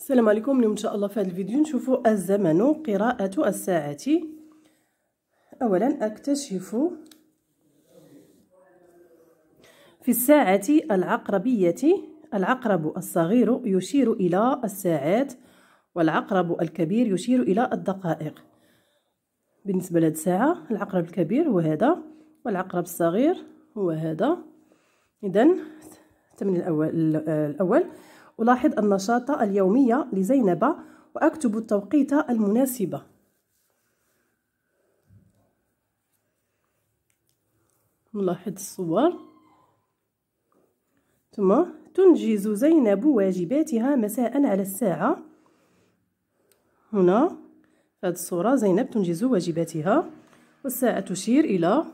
السلام عليكم اليوم ان شاء الله في هذا الفيديو نشوفوا الزمن قراءة الساعة اولا اكتشف في الساعة العقربية العقرب الصغير يشير الى الساعات والعقرب الكبير يشير الى الدقائق بالنسبة لهاد الساعة العقرب الكبير هو هذا والعقرب الصغير هو هذا اذا الثمن الاول, الأول ألاحظ النشاط اليومي لزينب وأكتب التوقيت المناسب نلاحظ الصور ثم تنجز زينب واجباتها مساء على الساعة هنا في هذه الصورة زينب تنجز واجباتها والساعة تشير إلى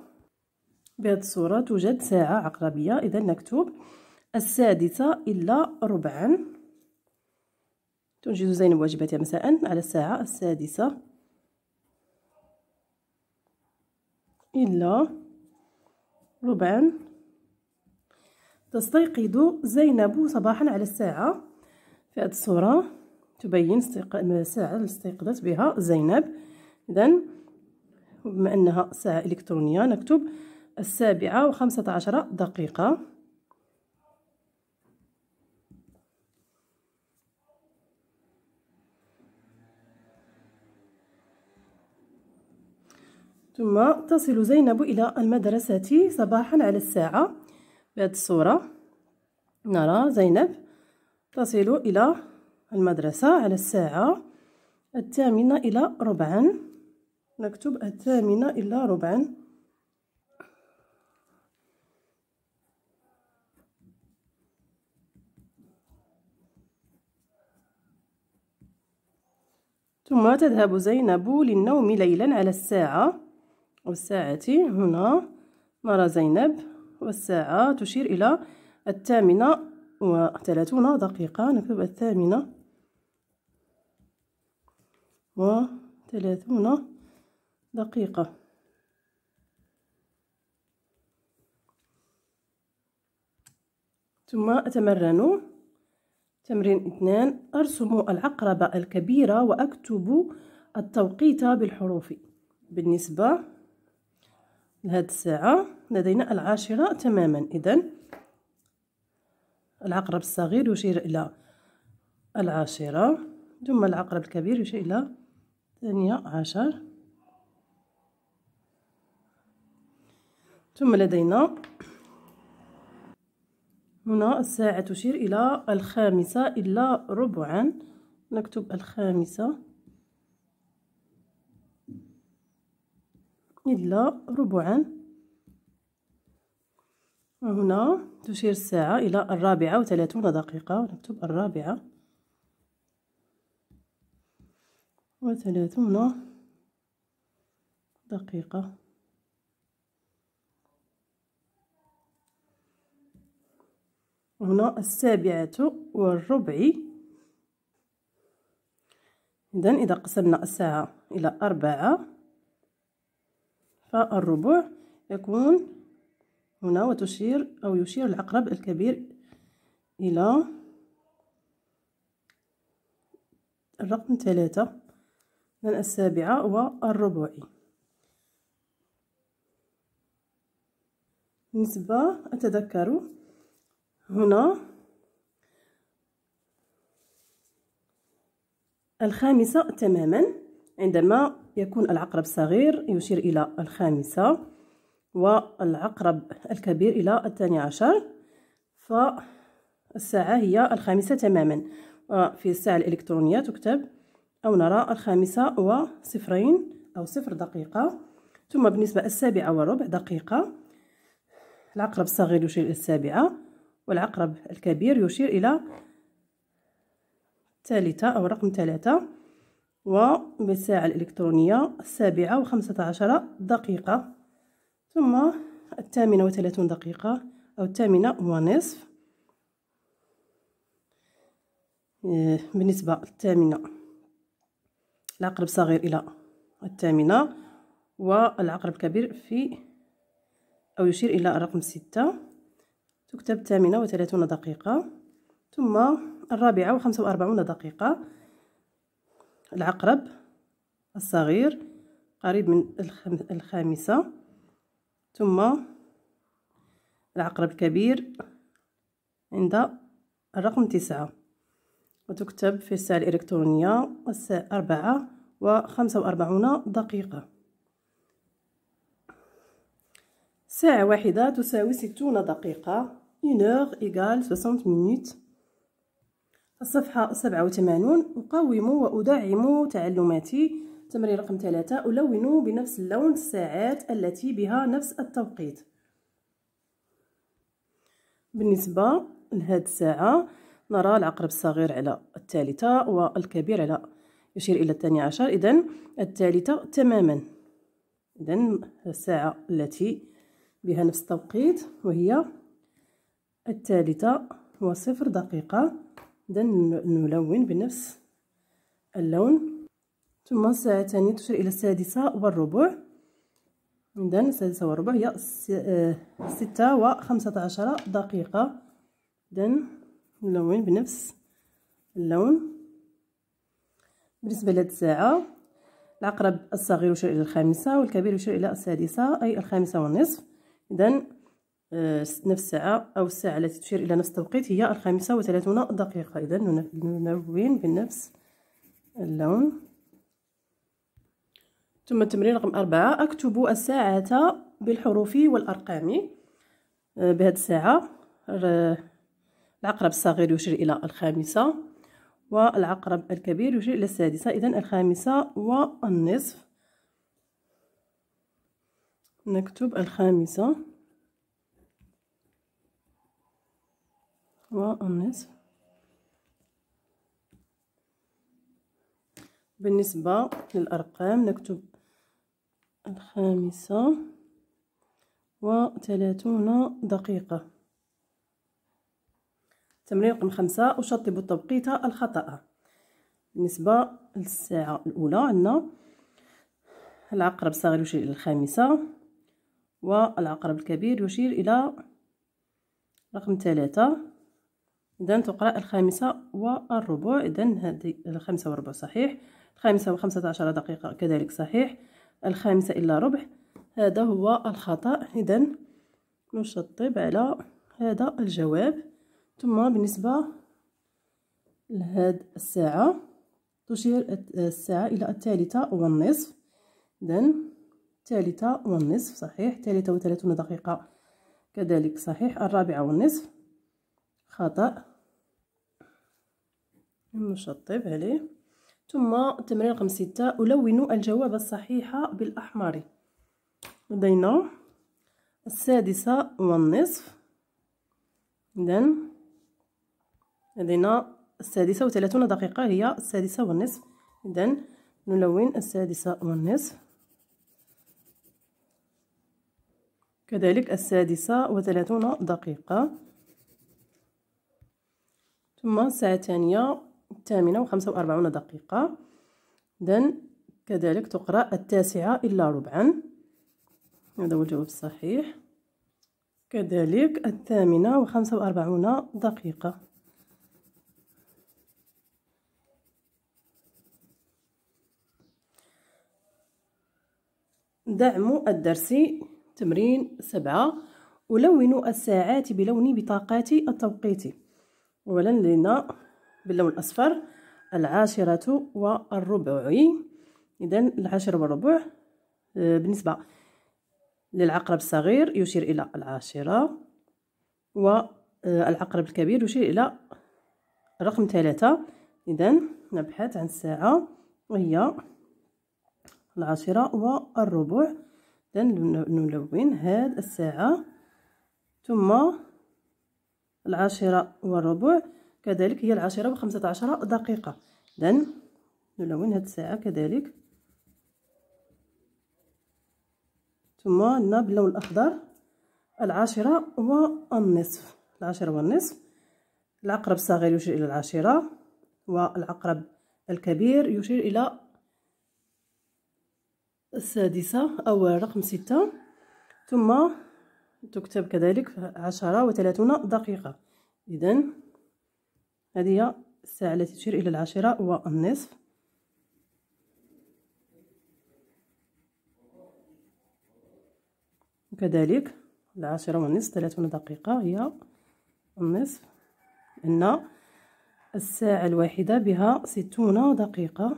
بهذه الصورة توجد ساعة عقربية إذا نكتب السادسة إلا ربعا تنجز زينب واجباتها مساء على الساعة السادسة إلا ربعا تستيقظ زينب صباحا على الساعة في هذه الصورة تبين الساعة اللي استيقظت بها زينب إذا بما أنها ساعة إلكترونية نكتب السابعة وخمسة عشر دقيقة ثم تصل زينب إلى المدرسة صباحا على الساعة بهذه الصورة نرى زينب تصل إلى المدرسة على الساعة الثامنة إلى ربعا نكتب الثامنة إلى ربعا ثم تذهب زينب للنوم ليلا على الساعة والساعة هنا نرى زينب والساعة تشير إلى الثامنة وثلاثون دقيقة نكتب الثامنة وثلاثون دقيقة ثم أتمرن تمرين اثنان أرسم العقربة الكبيرة وأكتب التوقيت بالحروف بالنسبة لهاد الساعة لدينا العاشرة تماما إذا العقرب الصغير يشير إلى العاشرة ثم العقرب الكبير يشير إلى الثانية عشر ثم لدينا هنا الساعة تشير إلى الخامسة إلا ربعا نكتب الخامسة إلا ربعا وهنا تشير الساعة إلى الرابعة وثلاثون دقيقة ونكتب الرابعة وثلاثون دقيقة هنا السابعة والربع إذا إذا قسمنا الساعة إلى أربعة فالربع يكون هنا وتشير أو يشير العقرب الكبير إلى الرقم ثلاثة من السابعة والربع نسبة أتذكر هنا الخامسة تماما عندما يكون العقرب الصغير يشير إلى الخامسة والعقرب الكبير إلى الثاني عشر فالساعة هي الخامسة تماما وفي الساعة الإلكترونية تكتب أو نرى الخامسة وصفرين أو صفر دقيقة ثم بالنسبة السابعة وربع دقيقة العقرب الصغير يشير إلى السابعة والعقرب الكبير يشير إلى ثالثة أو رقم ثلاثة وبالساعة الإلكترونية السابعة وخمسة عشر دقيقة ثم الثامنة وثلاثون دقيقة أو الثامنة ونصف آه، بالنسبة للثامنة العقرب صغير إلى الثامنة والعقرب كبير في أو يشير إلى الرقم ستة تكتب ثامنة وثلاثون دقيقة ثم الرابعة وخمسة وأربعون دقيقة العقرب الصغير قريب من الخامسة ثم العقرب الكبير عند الرقم تسعة وتكتب في الساعة الإلكترونية الساعة أربعة وخمسة وأربعون دقيقة ساعة واحدة تساوي ستون دقيقة une heure égale 60 minutes الصفحة 87 أقاوم وأدعم تعلماتي تمرين رقم 3 ألون بنفس اللون الساعات التي بها نفس التوقيت بالنسبة لهذه الساعة نرى العقرب الصغير على الثالثة والكبير على يشير إلى الثاني عشر إذن الثالثة تماما إذن الساعة التي بها نفس التوقيت وهي الثالثة وصفر دقيقة إذا نلون بنفس اللون ثم الساعة الثانية تشير إلى السادسة والربع إذا السادسة والربع هي آه، ستة وخمسة عشر دقيقة إذا نلون بنفس اللون بالنسبة لهاد الساعة العقرب الصغير يشير إلى الخامسة والكبير يشير إلى السادسة أي الخامسة والنصف إذا آه، نفس الساعة أو الساعة التي تشير إلى نفس التوقيت هي الخامسة وثلاثون دقيقة إذا نلون بنفس اللون ثم التمرين رقم أربعة أكتب الساعة بالحروف والأرقام آه، بهذه الساعة العقرب الصغير يشير إلى الخامسة والعقرب الكبير يشير إلى السادسة إذا الخامسة والنصف نكتب الخامسة والنصف بالنسبة للأرقام نكتب الخامسة وثلاثون دقيقة تمرين رقم خمسة أشطب التوقيت الخطأ بالنسبة للساعة الأولى عندنا العقرب الصغير يشير إلى الخامسة والعقرب الكبير يشير إلى رقم ثلاثة إذا تقرأ الخامسة والربع إذا هذه الخامسة والربع صحيح الخامسة وخمسة عشر دقيقة كذلك صحيح الخامسة إلا ربع هذا هو الخطأ إذا نشطب على هذا الجواب ثم بالنسبة لهاد الساعة تشير الساعة إلى الثالثة والنصف إذا الثالثة والنصف صحيح الثالثة وثلاثون دقيقة كذلك صحيح الرابعة والنصف خطأ نشطب عليه ثم تمرين رقم ستة ألون الجواب الصحيح بالأحمر لدينا السادسة والنصف إذن لدينا السادسة وثلاثون دقيقة هي السادسة والنصف إذن نلون السادسة والنصف كذلك السادسة وثلاثون دقيقة ثم الساعة الثانية الثامنة وخمسة وأربعون دقيقة إذن كذلك تقرأ التاسعة إلا ربعا هذا هو الجواب الصحيح كذلك الثامنة وخمسة وأربعون دقيقة دعم الدرس تمرين سبعة ألون الساعات بلون بطاقات التوقيت أولا لدينا باللون الأصفر العاشرة والربع إذا العاشرة والربع آه، بالنسبة للعقرب الصغير يشير إلى العاشرة والعقرب الكبير يشير إلى رقم ثلاثة إذا نبحث عن الساعة وهي العاشرة والربع إذا نلون هاد الساعة ثم العاشرة والربع كذلك هي العاشرة وخمسة عشر دقيقة إذن نلون هاد الساعة كذلك ثم عندنا باللون الأخضر العاشرة والنصف العاشرة والنصف العقرب الصغير يشير إلى العاشرة والعقرب الكبير يشير إلى السادسة أو رقم ستة ثم تكتب كذلك عشرة وثلاثون دقيقة إذا هذه هي الساعة التي تشير إلى العشرة والنصف وكذلك العشرة والنصف ثلاثون دقيقة هي النصف أن الساعة الواحدة بها ستون دقيقة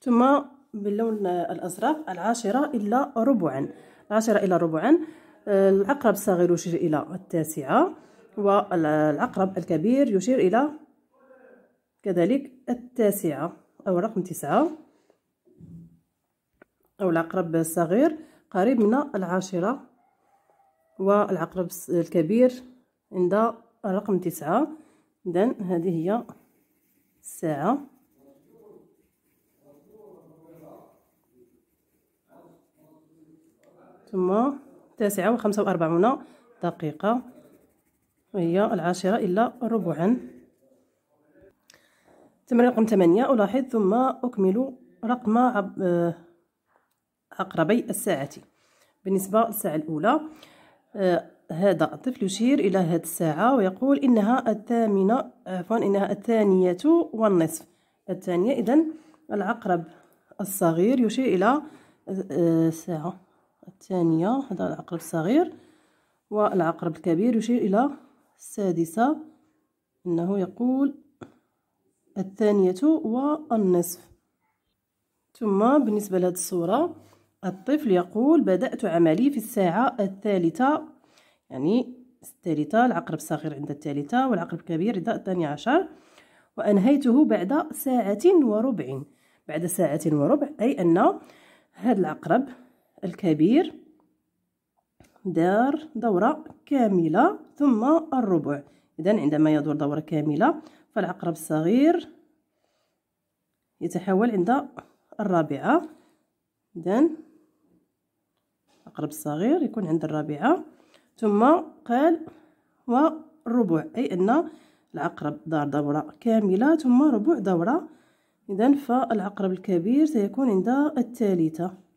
ثم باللون آه، الأزرق العاشرة إلى ربعا عشرة إلى ربعا آه، العقرب الصغير يشير إلى التاسعة والعقرب الكبير يشير إلى كذلك التاسعة أو رقم تسعة أو العقرب الصغير قريب من العاشرة والعقرب الكبير عند رقم تسعة إذن هذه هي الساعة ثم تاسعة وخمسة وأربعون دقيقة وهي العاشرة إلا ربعا تمرين رقم ثمانية ألاحظ ثم أكمل رقم عب... عقربي الساعة بالنسبة للساعة الأولى آه، هذا الطفل يشير إلى هذه الساعة ويقول إنها الثامنة عفوا إنها الثانية والنصف الثانية إذا العقرب الصغير يشير إلى الساعة آه، آه، الثانية هذا العقرب الصغير والعقرب الكبير يشير إلى السادسة أنه يقول الثانية والنصف ثم بالنسبة لهذه الصورة الطفل يقول بدأت عملي في الساعة الثالثة يعني الثالثة العقرب الصغير عند الثالثة والعقرب الكبير عند الثاني عشر وأنهيته بعد ساعة وربع بعد ساعة وربع أي أن هذا العقرب الكبير دار دورة كاملة ثم الربع إذا عندما يدور دورة كاملة فالعقرب الصغير يتحول عند الرابعة إذا العقرب الصغير يكون عند الرابعة ثم قال وربع أي أن العقرب دار دورة كاملة ثم ربع دورة إذا فالعقرب الكبير سيكون عند الثالثة